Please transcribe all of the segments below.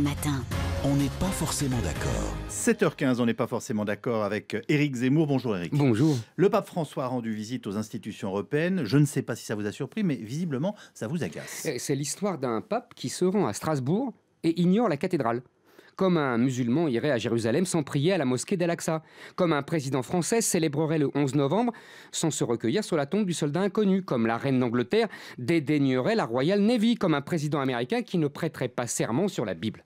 Matin. On n'est pas forcément d'accord. 7h15, on n'est pas forcément d'accord avec Éric Zemmour. Bonjour Éric. Bonjour. Le pape François a rendu visite aux institutions européennes. Je ne sais pas si ça vous a surpris, mais visiblement, ça vous agace. Eh, c'est l'histoire d'un pape qui se rend à Strasbourg et ignore la cathédrale comme un musulman irait à Jérusalem sans prier à la mosquée dal comme un président français célébrerait le 11 novembre sans se recueillir sur la tombe du soldat inconnu, comme la reine d'Angleterre dédaignerait la Royal Navy, comme un président américain qui ne prêterait pas serment sur la Bible.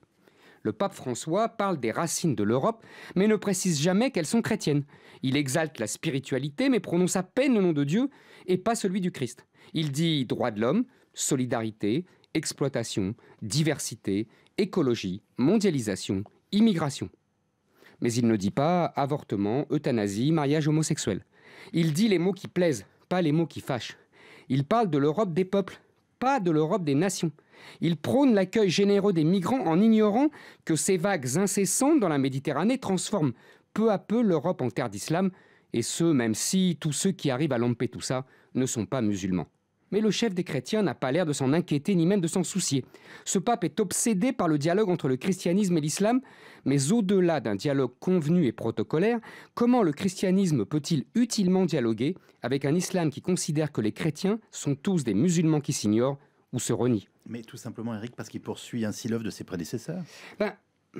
Le pape François parle des racines de l'Europe, mais ne précise jamais qu'elles sont chrétiennes. Il exalte la spiritualité, mais prononce à peine le nom de Dieu et pas celui du Christ. Il dit droit de l'homme, solidarité, exploitation, diversité, écologie, mondialisation, immigration. Mais il ne dit pas avortement, euthanasie, mariage homosexuel. Il dit les mots qui plaisent, pas les mots qui fâchent. Il parle de l'Europe des peuples, pas de l'Europe des nations. Il prône l'accueil généreux des migrants en ignorant que ces vagues incessantes dans la Méditerranée transforment peu à peu l'Europe en terre d'islam, et ce même si tous ceux qui arrivent à tout ça ne sont pas musulmans. Mais le chef des chrétiens n'a pas l'air de s'en inquiéter ni même de s'en soucier. Ce pape est obsédé par le dialogue entre le christianisme et l'islam, mais au-delà d'un dialogue convenu et protocolaire, comment le christianisme peut-il utilement dialoguer avec un islam qui considère que les chrétiens sont tous des musulmans qui s'ignorent ou se renient Mais tout simplement, Eric, parce qu'il poursuit ainsi l'œuvre de ses prédécesseurs. Ben,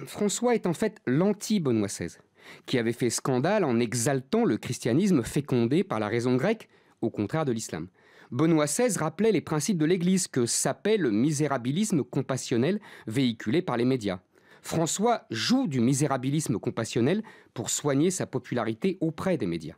François est en fait l'anti-Benoît XVI, qui avait fait scandale en exaltant le christianisme fécondé par la raison grecque, au contraire de l'islam. Benoît XVI rappelait les principes de l'Église que s'appelle le misérabilisme compassionnel véhiculé par les médias. François joue du misérabilisme compassionnel pour soigner sa popularité auprès des médias.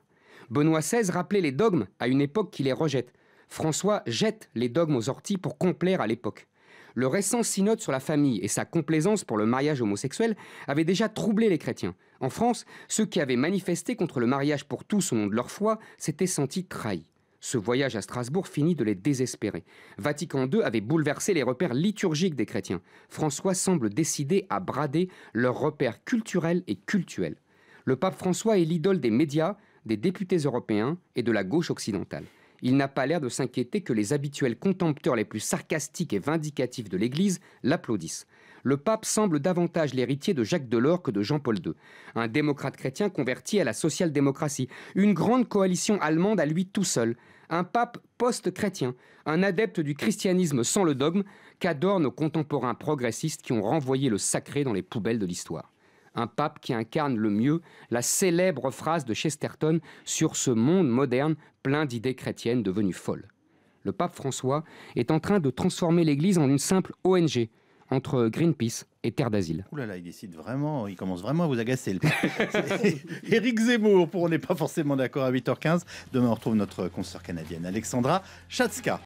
Benoît XVI rappelait les dogmes à une époque qui les rejette. François jette les dogmes aux orties pour complaire à l'époque. Le récent synode sur la famille et sa complaisance pour le mariage homosexuel avaient déjà troublé les chrétiens. En France, ceux qui avaient manifesté contre le mariage pour tous au nom de leur foi s'étaient sentis trahis. Ce voyage à Strasbourg finit de les désespérer. Vatican II avait bouleversé les repères liturgiques des chrétiens. François semble décidé à brader leurs repères culturels et cultuels. Le pape François est l'idole des médias, des députés européens et de la gauche occidentale. Il n'a pas l'air de s'inquiéter que les habituels contempteurs les plus sarcastiques et vindicatifs de l'Église l'applaudissent le pape semble davantage l'héritier de Jacques Delors que de Jean-Paul II, un démocrate chrétien converti à la social-démocratie, une grande coalition allemande à lui tout seul, un pape post-chrétien, un adepte du christianisme sans le dogme qu'adorent nos contemporains progressistes qui ont renvoyé le sacré dans les poubelles de l'histoire. Un pape qui incarne le mieux la célèbre phrase de Chesterton sur ce monde moderne plein d'idées chrétiennes devenues folles. Le pape François est en train de transformer l'Église en une simple ONG, entre Greenpeace et Terre d'Asile. Ouh là il décide vraiment, il commence vraiment à vous agacer. Le... Éric Zemmour, pour on n'est pas forcément d'accord à 8h15. Demain, on retrouve notre consoeur canadienne Alexandra Chatska.